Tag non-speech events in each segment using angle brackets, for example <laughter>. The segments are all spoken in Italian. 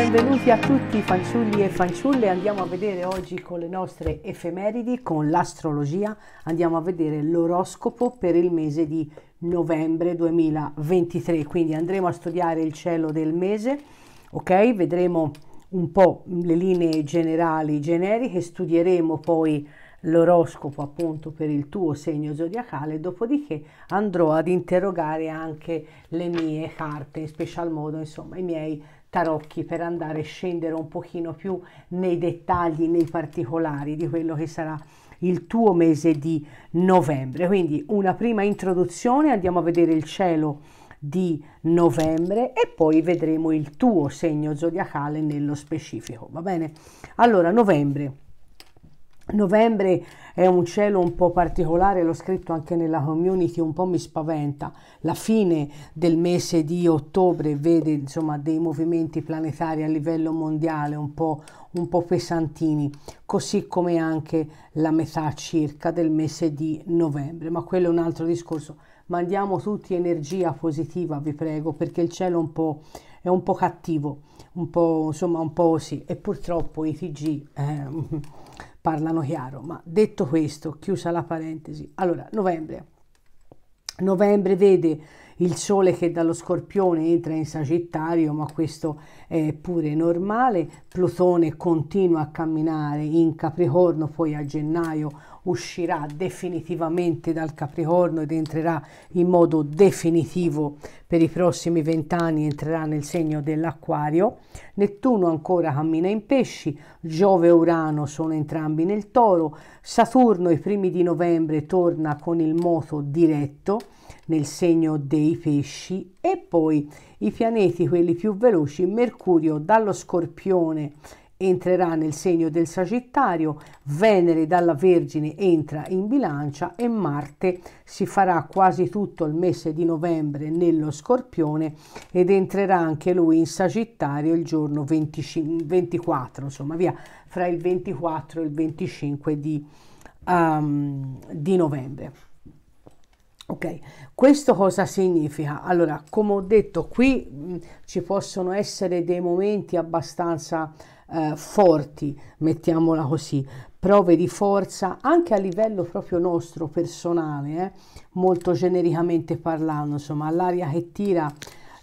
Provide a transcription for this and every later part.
Benvenuti a tutti fanciulli e fanciulle, andiamo a vedere oggi con le nostre efemeridi, con l'astrologia, andiamo a vedere l'oroscopo per il mese di novembre 2023, quindi andremo a studiare il cielo del mese, ok? Vedremo un po' le linee generali, generiche, studieremo poi l'oroscopo appunto per il tuo segno zodiacale, dopodiché andrò ad interrogare anche le mie carte, in special modo insomma i miei tarocchi per andare a scendere un pochino più nei dettagli, nei particolari di quello che sarà il tuo mese di novembre. Quindi una prima introduzione, andiamo a vedere il cielo di novembre e poi vedremo il tuo segno zodiacale nello specifico, va bene? Allora, novembre Novembre è un cielo un po' particolare, l'ho scritto anche nella community, un po' mi spaventa. La fine del mese di ottobre vede insomma, dei movimenti planetari a livello mondiale un po', un po', pesantini, così come anche la metà circa del mese di novembre, ma quello è un altro discorso. Mandiamo tutti energia positiva, vi prego, perché il cielo un po' è un po' cattivo, un po', insomma un po' così e purtroppo i TG... Eh, parlano chiaro. Ma detto questo, chiusa la parentesi, allora novembre. Novembre vede il sole che dallo scorpione entra in Sagittario, ma questo è pure normale. Plutone continua a camminare in Capricorno, poi a gennaio uscirà definitivamente dal Capricorno ed entrerà in modo definitivo per i prossimi vent'anni, entrerà nel segno dell'Acquario. Nettuno ancora cammina in pesci, Giove e Urano sono entrambi nel Toro, Saturno i primi di novembre torna con il moto diretto nel segno dei pesci e poi i pianeti quelli più veloci, Mercurio dallo Scorpione entrerà nel segno del Sagittario, Venere dalla Vergine entra in bilancia e Marte si farà quasi tutto il mese di novembre nello Scorpione ed entrerà anche lui in Sagittario il giorno 25, 24, insomma via, fra il 24 e il 25 di, um, di novembre. Ok, questo cosa significa? Allora, come ho detto qui mh, ci possono essere dei momenti abbastanza eh, forti, mettiamola così, prove di forza anche a livello proprio nostro personale, eh, molto genericamente parlando, insomma, l'aria che tira,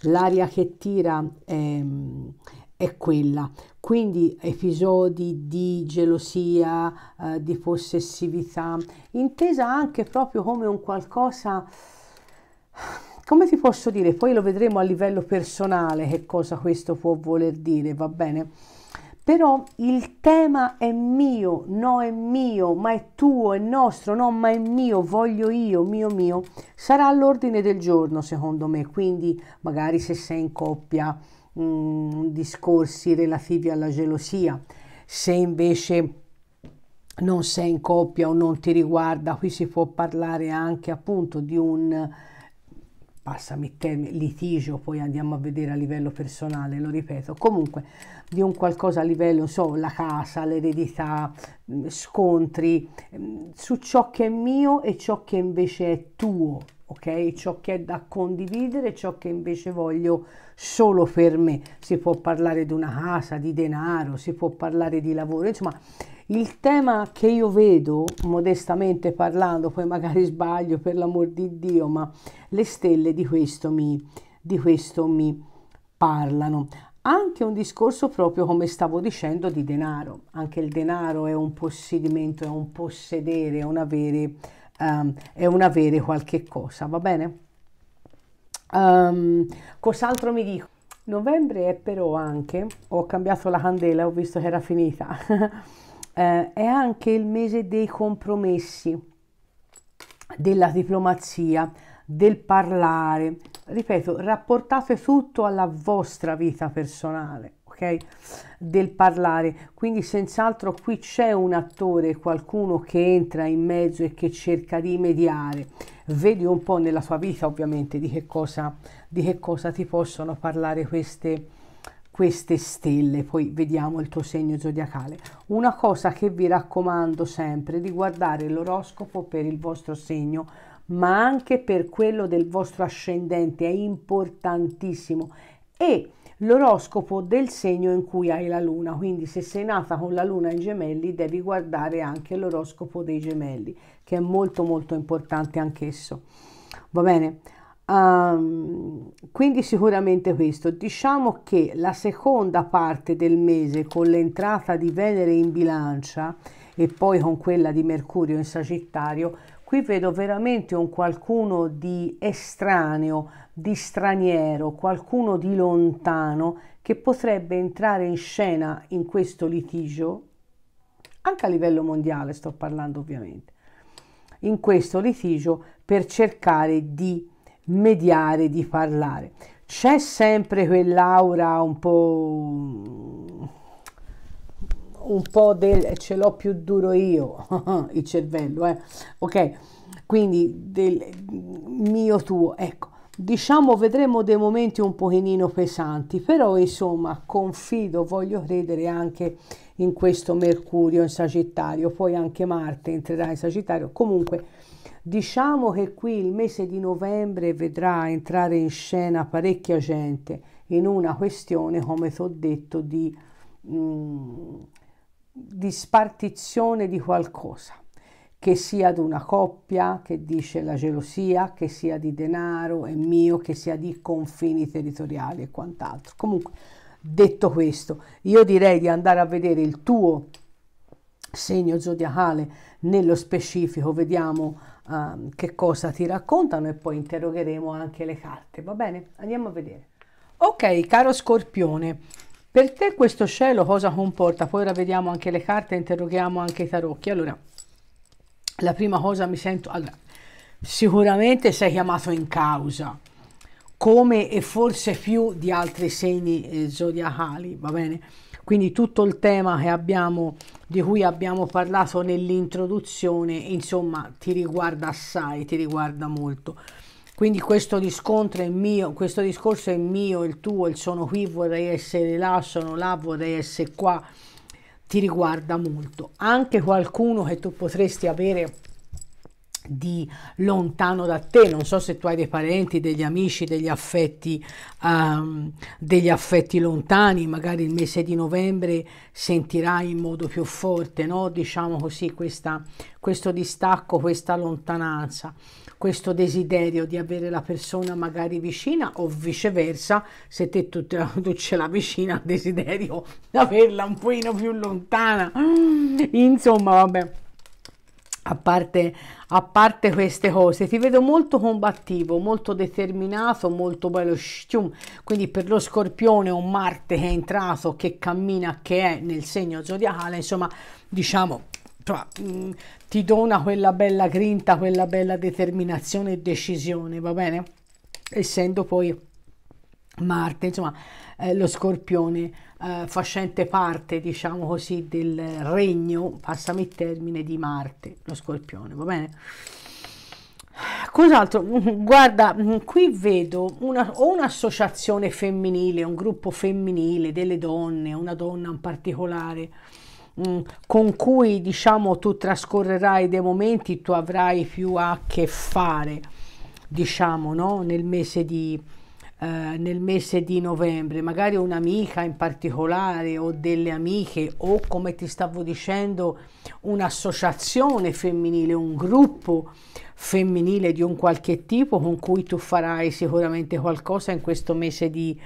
l'aria che tira ehm, è quella. Quindi episodi di gelosia, eh, di possessività, intesa anche proprio come un qualcosa, come ti posso dire, poi lo vedremo a livello personale che cosa questo può voler dire, va bene? però il tema è mio, no è mio, ma è tuo, è nostro, no ma è mio, voglio io, mio mio, sarà all'ordine del giorno secondo me, quindi magari se sei in coppia mh, mm, discorsi relativi alla gelosia, se invece non sei in coppia o non ti riguarda, qui si può parlare anche appunto di un passami il litigio, poi andiamo a vedere a livello personale, lo ripeto, comunque di un qualcosa a livello, so, la casa, l'eredità, mm, scontri, mm, su ciò che è mio e ciò che invece è tuo, ok? Ciò che è da condividere, ciò che invece voglio solo per me. Si può parlare di una casa, di denaro, si può parlare di lavoro, insomma il tema che io vedo, modestamente parlando, poi magari sbaglio per l'amor di Dio, ma le stelle di questo mi, di questo mi parlano anche un discorso proprio come stavo dicendo di denaro anche il denaro è un possedimento è un possedere è un avere, um, è un avere qualche cosa va bene um, cos'altro mi dico novembre è però anche ho cambiato la candela ho visto che era finita <laughs> eh, è anche il mese dei compromessi, della diplomazia, del parlare. Ripeto, rapportate tutto alla vostra vita personale, ok? Del parlare. Quindi senz'altro qui c'è un attore, qualcuno che entra in mezzo e che cerca di mediare. Vedi un po' nella tua vita ovviamente di che cosa, di che cosa ti possono parlare queste persone queste stelle, poi vediamo il tuo segno zodiacale. Una cosa che vi raccomando sempre è di guardare l'oroscopo per il vostro segno, ma anche per quello del vostro ascendente, è importantissimo. E l'oroscopo del segno in cui hai la luna, quindi se sei nata con la luna in gemelli devi guardare anche l'oroscopo dei gemelli, che è molto molto importante anchesso. Va bene? Um, quindi sicuramente questo. Diciamo che la seconda parte del mese con l'entrata di Venere in bilancia e poi con quella di Mercurio in Sagittario, qui vedo veramente un qualcuno di estraneo, di straniero, qualcuno di lontano che potrebbe entrare in scena in questo litigio, anche a livello mondiale sto parlando ovviamente, in questo litigio per cercare di mediare, di parlare. C'è sempre quell'aura un po' un po' del ce l'ho più duro io, <laughs> il cervello, eh? ok? Quindi del mio tuo, ecco. Diciamo vedremo dei momenti un pochino pesanti, però insomma confido, voglio credere anche in questo Mercurio in Sagittario, poi anche Marte entrerà in Sagittario, comunque Diciamo che qui il mese di novembre vedrà entrare in scena parecchia gente in una questione, come ti ho detto, di, mh, mm, di spartizione di qualcosa, che sia di una coppia che dice la gelosia, che sia di denaro e mio, che sia di confini territoriali e quant'altro. Comunque, detto questo, io direi di andare a vedere il tuo segno zodiacale nello specifico, vediamo Ehm, che cosa ti raccontano e poi interrogheremo anche le carte, va bene? Andiamo a vedere. Ok, caro Scorpione, per te questo cielo cosa comporta? Poi ora vediamo anche le carte, interroghiamo anche i tarocchi. Allora, la prima cosa mi sento... Allora, sicuramente sei chiamato in causa, come e forse più di altri segni eh, zodiacali, va bene? Quindi tutto il tema che abbiamo di cui abbiamo parlato nell'introduzione, insomma, ti riguarda assai, ti riguarda molto. Quindi questo riscontro è mio, questo discorso è mio, il tuo, il sono qui, vorrei essere là, sono là, vorrei essere qua, ti riguarda molto. Anche qualcuno che tu potresti avere di lontano da te, non so se tu hai dei parenti, degli amici, degli affetti, um, degli affetti lontani, magari il mese di novembre sentirai in modo più forte, no? diciamo così, questa, questo distacco, questa lontananza, questo desiderio di avere la persona magari vicina o viceversa, se te tu, <laughs> tu ce la vicina, <laughs> desiderio di averla un pochino più lontana, insomma vabbè a parte, a parte, queste cose, ti vedo molto combattivo, molto determinato, molto bello. Quindi per lo scorpione un Marte che è entrato, che cammina, che è nel segno zodiacale, insomma, diciamo, mm, ti dona quella bella grinta, quella bella determinazione e decisione, va bene? Essendo poi Marte, insomma, eh, lo scorpione eh, facente parte, diciamo così, del regno, passami il termine, di Marte, lo scorpione, va bene? Cos'altro? <laughs> Guarda, qui vedo una, o un'associazione femminile, un gruppo femminile delle donne, una donna in particolare, mm, con cui diciamo tu trascorrerai dei momenti, tu avrai più a che fare, diciamo, no? nel mese di, eh, nel mese di novembre, magari un'amica in particolare o delle amiche o come ti stavo dicendo un'associazione femminile, un gruppo femminile di un qualche tipo con cui tu farai sicuramente qualcosa in questo mese di,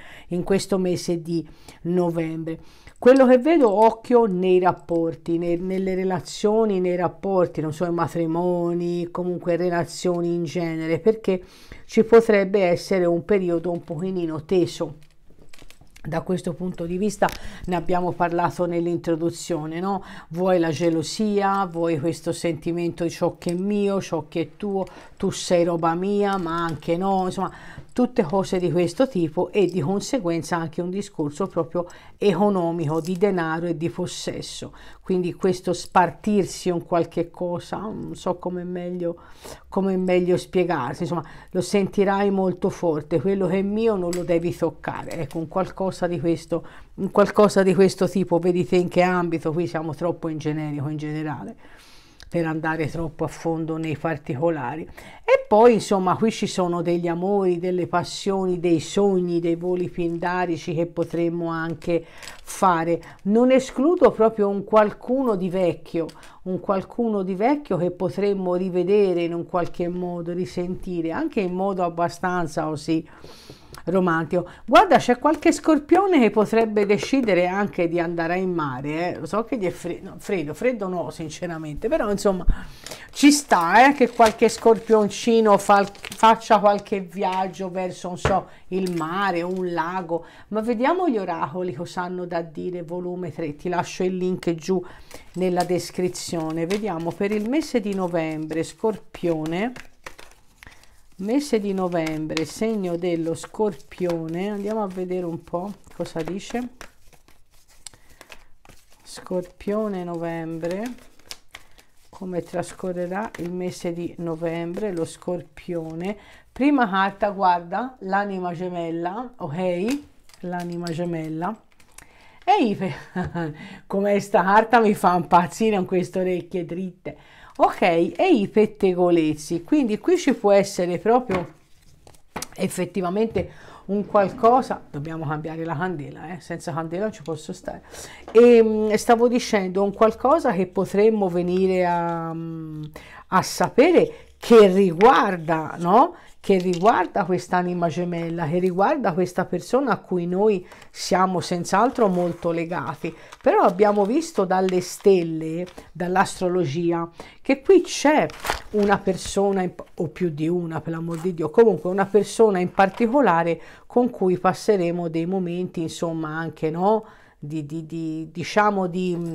questo mese di novembre quello che vedo occhio nei rapporti, nei, nelle relazioni, nei rapporti, non so, i matrimoni, comunque relazioni in genere, perché ci potrebbe essere un periodo un pochino teso. Da questo punto di vista ne abbiamo parlato nell'introduzione, no? Vuoi la gelosia, vuoi questo sentimento di ciò che è mio, ciò che è tuo, tu sei roba mia, ma anche no, insomma, tutte cose di questo tipo e di conseguenza anche un discorso proprio economico di denaro e di possesso quindi questo spartirsi un qualche cosa non so come è meglio come meglio spiegarsi insomma lo sentirai molto forte quello che è mio non lo devi toccare ecco un qualcosa di questo qualcosa di questo tipo vedete in che ambito qui siamo troppo in generico in generale per andare troppo a fondo nei particolari. E poi insomma qui ci sono degli amori, delle passioni, dei sogni, dei voli pindarici che potremmo anche fare. Non escludo proprio un qualcuno di vecchio, un qualcuno di vecchio che potremmo rivedere in un qualche modo, risentire, anche in modo abbastanza così oh romantico. Guarda, c'è qualche scorpione che potrebbe decidere anche di andare in mare, eh. lo so che gli è freddo, freddo, freddo no sinceramente, però insomma ci sta eh, che qualche scorpioncino fa, faccia qualche viaggio verso, non so, il mare, un lago, ma vediamo gli oracoli cosa hanno da dire, volume 3, ti lascio il link giù nella descrizione, vediamo per il mese di novembre, scorpione, mese di novembre segno dello scorpione andiamo a vedere un po cosa dice scorpione novembre come trascorrerà il mese di novembre lo scorpione prima carta guarda l'anima gemella ok l'anima gemella Ehi, <laughs> come sta carta mi fa impazzire con queste orecchie dritte ok e i pettegolezzi quindi qui ci può essere proprio effettivamente un qualcosa dobbiamo cambiare la candela eh? senza candela non ci posso stare e ehm, stavo dicendo un qualcosa che potremmo venire a, mm, a sapere che riguarda no? che riguarda quest'anima gemella, che riguarda questa persona a cui noi siamo senz'altro molto legati. Però abbiamo visto dalle stelle, dall'astrologia, che qui c'è una persona, o più di una per l'amor di Dio, comunque una persona in particolare con cui passeremo dei momenti, insomma, anche no? di, di, di diciamo mm, mm,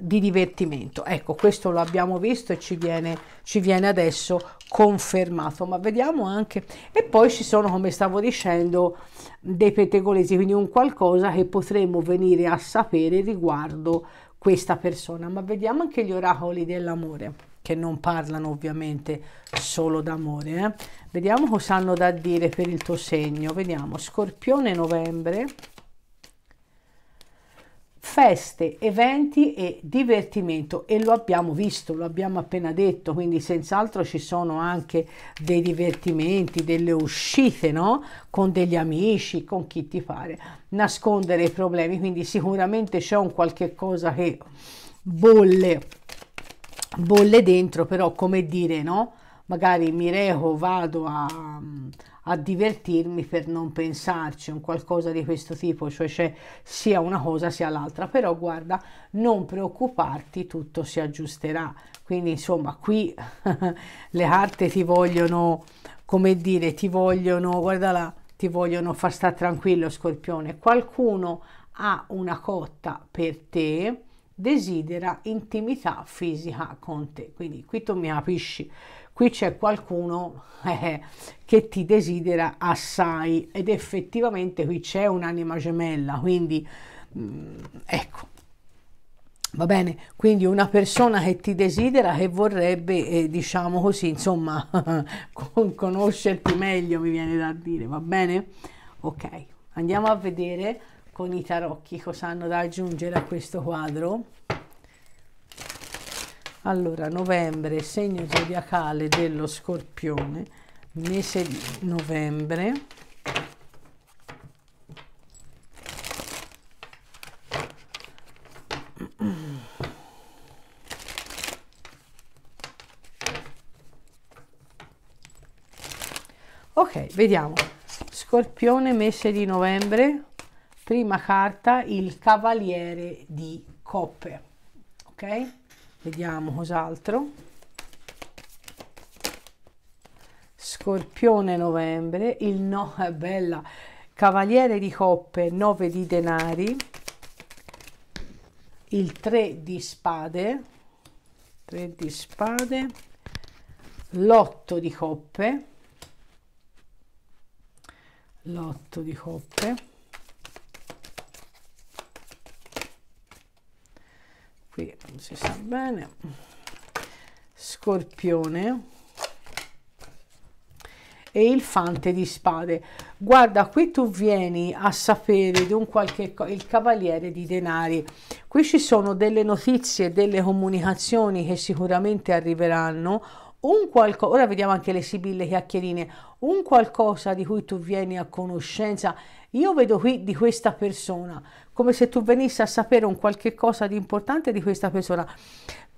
di, divertimento. Ecco, questo lo abbiamo visto e ci viene, ci viene adesso confermato, ma vediamo anche... E poi ci sono, come stavo dicendo, dei pettegolesi, quindi un qualcosa che potremmo venire a sapere riguardo questa persona, ma vediamo anche gli oracoli dell'amore che non parlano ovviamente solo d'amore. Eh? Vediamo cosa hanno da dire per il tuo segno. Vediamo, Scorpione novembre feste, eventi e divertimento e lo abbiamo visto, lo abbiamo appena detto, quindi senz'altro ci sono anche dei divertimenti, delle uscite, no? Con degli amici, con chi ti pare, nascondere i problemi, quindi sicuramente c'è un qualche cosa che bolle bolle dentro, però come dire, no? magari mi reco, vado a, a divertirmi per non pensarci, un qualcosa di questo tipo, cioè c'è sia una cosa sia l'altra, però guarda, non preoccuparti, tutto si aggiusterà. Quindi insomma, qui <laughs> le carte ti vogliono, come dire, ti vogliono, guardala, ti vogliono far stare tranquillo, Scorpione. Qualcuno ha una cotta per te, desidera intimità fisica con te. Quindi qui tu mi capisci qui c'è qualcuno <laughs> eh, che ti desidera assai ed effettivamente qui c'è un'anima gemella, quindi mh, mm, ecco. Va bene, quindi una persona che ti desidera, che vorrebbe, eh, diciamo così, insomma, <laughs> con conoscerti meglio, mi viene da dire, va bene? Ok, andiamo a vedere con i tarocchi cosa hanno da aggiungere a questo quadro. Allora, novembre, segno zodiacale dello scorpione, mese di novembre. <clears throat> Ok, vediamo. Scorpione, mese di novembre, prima carta, il cavaliere di coppe. Ok? vediamo cos'altro scorpione novembre il no è bella cavaliere di coppe 9 di denari il 3 di spade 3 di spade l'otto di coppe l'otto di coppe qui non si sa bene scorpione e il fante di spade guarda qui tu vieni a sapere di un qualche cosa il cavaliere di denari qui ci sono delle notizie delle comunicazioni che sicuramente arriveranno un qualcosa, ora vediamo anche le sibille chiacchierine, un qualcosa di cui tu vieni a conoscenza, io vedo qui di questa persona, come se tu venissi a sapere un qualche cosa di importante di questa persona,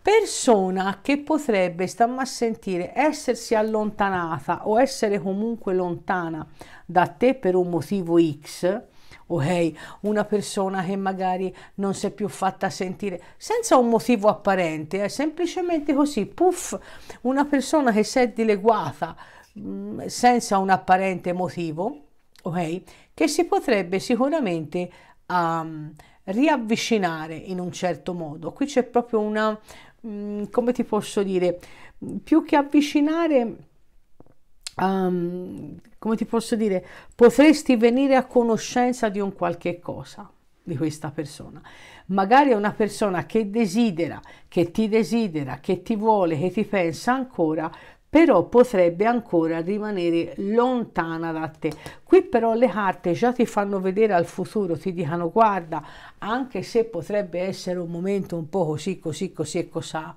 persona che potrebbe, stiamo a sentire, essersi allontanata o essere comunque lontana da te per un motivo X, ok? Una persona che magari non si è più fatta sentire senza un motivo apparente, è eh? semplicemente così, puff, una persona che si è dileguata mh, mm, senza un apparente motivo, ok? Che si potrebbe sicuramente um, riavvicinare in un certo modo. Qui c'è proprio una, mh, mm, come ti posso dire, più che avvicinare um, come ti posso dire, potresti venire a conoscenza di un qualche cosa di questa persona. Magari è una persona che desidera, che ti desidera, che ti vuole, che ti pensa ancora, però potrebbe ancora rimanere lontana da te. Qui però le carte già ti fanno vedere al futuro, ti dicono guarda, anche se potrebbe essere un momento un po' così, così, così e cos'ha,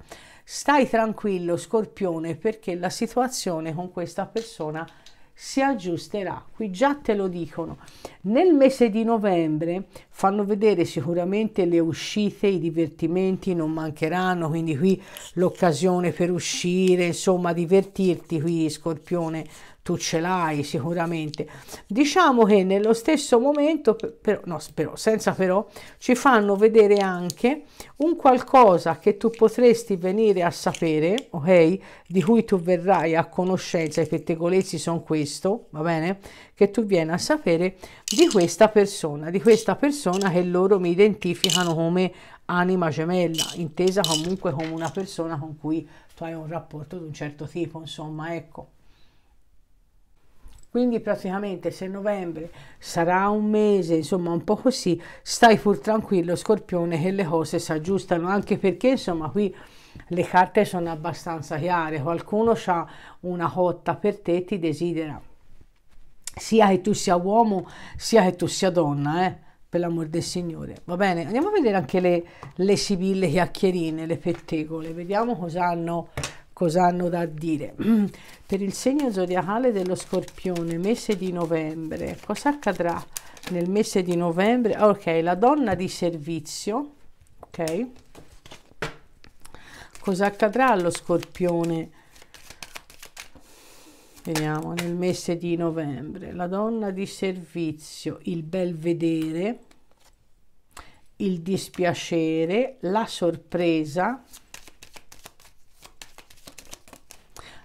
Stai tranquillo, Scorpione, perché la situazione con questa persona si aggiusterà. Qui già te lo dicono. Nel mese di novembre fanno vedere sicuramente le uscite, i divertimenti non mancheranno, quindi qui l'occasione per uscire, insomma, divertirti qui, Scorpione tu ce l'hai sicuramente. Diciamo che nello stesso momento, però, no, però, senza però, ci fanno vedere anche un qualcosa che tu potresti venire a sapere, ok? Di cui tu verrai a conoscenza, i pettegolezzi sono questo, va bene? Che tu vieni a sapere di questa persona, di questa persona che loro mi identificano come anima gemella, intesa comunque come una persona con cui tu hai un rapporto di un certo tipo, insomma, ecco. Quindi praticamente se novembre sarà un mese, insomma un po' così, stai pur tranquillo Scorpione che le cose si aggiustano, anche perché insomma qui le carte sono abbastanza chiare, qualcuno ha una cotta per te, ti desidera, sia che tu sia uomo, sia che tu sia donna, eh? per l'amor del Signore. Va bene, andiamo a vedere anche le, le sibille chiacchierine, le pettegole, vediamo cosa hanno cosa hanno da dire. <clears throat> per il segno zodiacale dello scorpione, mese di novembre, cosa accadrà nel mese di novembre? Ah, ok, la donna di servizio, ok? Cosa accadrà allo scorpione? Vediamo, nel mese di novembre, la donna di servizio, il bel vedere, il dispiacere, la sorpresa,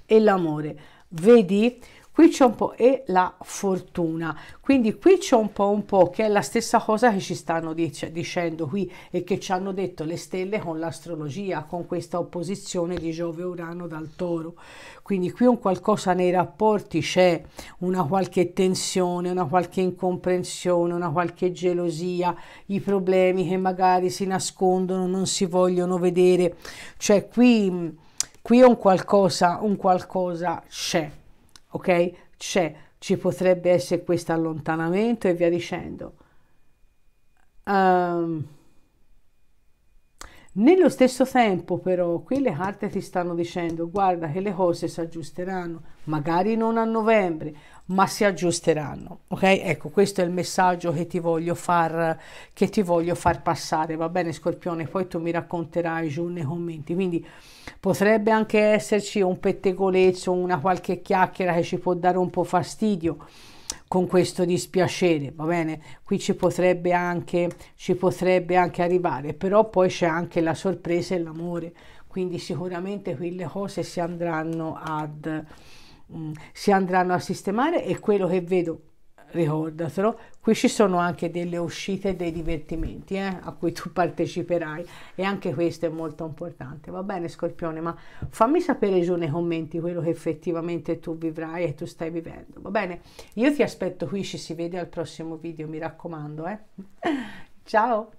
e l'amore. Vedi? Qui c'è un po' e la fortuna, quindi qui c'è un po' un po' che è la stessa cosa che ci stanno dic dicendo qui e che ci hanno detto le stelle con l'astrologia, con questa opposizione di Giove-Urano dal toro. Quindi qui un qualcosa nei rapporti c'è una qualche tensione, una qualche incomprensione, una qualche gelosia, i problemi che magari si nascondono, non si vogliono vedere. Cioè qui qui un qualcosa, un qualcosa c'è, ok? C'è, ci potrebbe essere questo allontanamento e via dicendo. Um, nello stesso tempo però qui le carte ti stanno dicendo guarda che le cose si aggiusteranno, magari non a novembre, ma si aggiusteranno, ok? Ecco, questo è il messaggio che ti voglio far, che ti voglio far passare, va bene Scorpione? Poi tu mi racconterai giù nei commenti, quindi potrebbe anche esserci un pettegolezzo, una qualche chiacchiera che ci può dare un po' fastidio, con questo dispiacere, va bene? Qui ci potrebbe anche, ci potrebbe anche arrivare, però poi c'è anche la sorpresa e l'amore, quindi sicuramente qui le cose si andranno, ad, mh, mm, si andranno a sistemare e quello che vedo ricordatelo. Qui ci sono anche delle uscite e dei divertimenti eh, a cui tu parteciperai e anche questo è molto importante. Va bene Scorpione, ma fammi sapere giù nei commenti quello che effettivamente tu vivrai e tu stai vivendo, va bene? Io ti aspetto qui, ci si vede al prossimo video, mi raccomando. Eh? <laughs> Ciao!